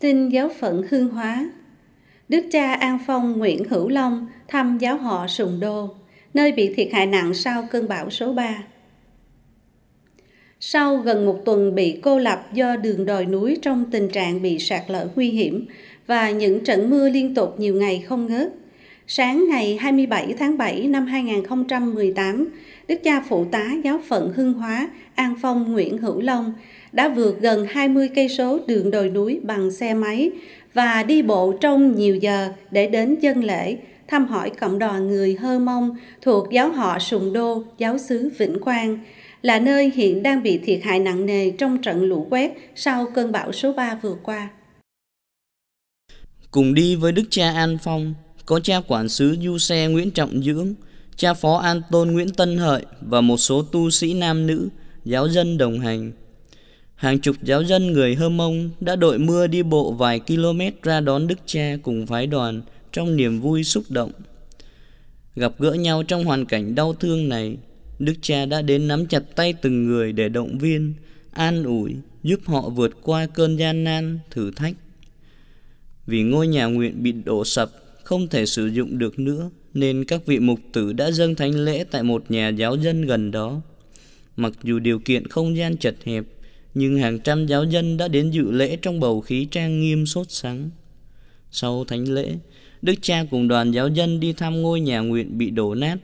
Tin giáo phận hương hóa Đức cha An Phong Nguyễn Hữu Long thăm giáo họ Sùng Đô, nơi bị thiệt hại nặng sau cơn bão số 3. Sau gần một tuần bị cô lập do đường đồi núi trong tình trạng bị sạt lở nguy hiểm và những trận mưa liên tục nhiều ngày không ngớt, Sáng ngày 27 tháng 7 năm 2018, Đức cha phụ tá giáo phận Hưng Hóa, An Phong Nguyễn Hữu Long đã vượt gần 20 cây số đường đồi núi bằng xe máy và đi bộ trong nhiều giờ để đến dân lễ thăm hỏi cộng đoàn người Hơ Mông thuộc giáo họ Sùng Đô, giáo xứ Vĩnh Quang, là nơi hiện đang bị thiệt hại nặng nề trong trận lũ quét sau cơn bão số 3 vừa qua. Cùng đi với Đức cha An Phong, có cha quản sứ Du Xe Nguyễn Trọng Dưỡng, cha phó An Tôn Nguyễn Tân Hợi và một số tu sĩ nam nữ, giáo dân đồng hành. Hàng chục giáo dân người Hơ Mông đã đội mưa đi bộ vài km ra đón Đức Cha cùng phái đoàn trong niềm vui xúc động. Gặp gỡ nhau trong hoàn cảnh đau thương này, Đức Cha đã đến nắm chặt tay từng người để động viên, an ủi, giúp họ vượt qua cơn gian nan, thử thách. Vì ngôi nhà nguyện bị đổ sập không thể sử dụng được nữa nên các vị mục tử đã dâng thánh lễ tại một nhà giáo dân gần đó. Mặc dù điều kiện không gian chật hẹp, nhưng hàng trăm giáo dân đã đến dự lễ trong bầu khí trang nghiêm sốt sắng. Sau thánh lễ, Đức cha cùng đoàn giáo dân đi thăm ngôi nhà nguyện bị đổ nát.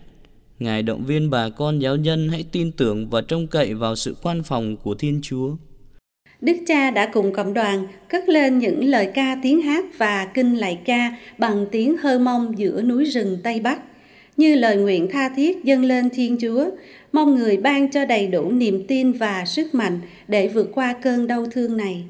Ngài động viên bà con giáo dân hãy tin tưởng và trông cậy vào sự quan phòng của Thiên Chúa. Đức cha đã cùng cộng đoàn cất lên những lời ca tiếng hát và kinh lạy ca bằng tiếng hơ mông giữa núi rừng Tây Bắc, như lời nguyện tha thiết dâng lên Thiên Chúa, mong người ban cho đầy đủ niềm tin và sức mạnh để vượt qua cơn đau thương này.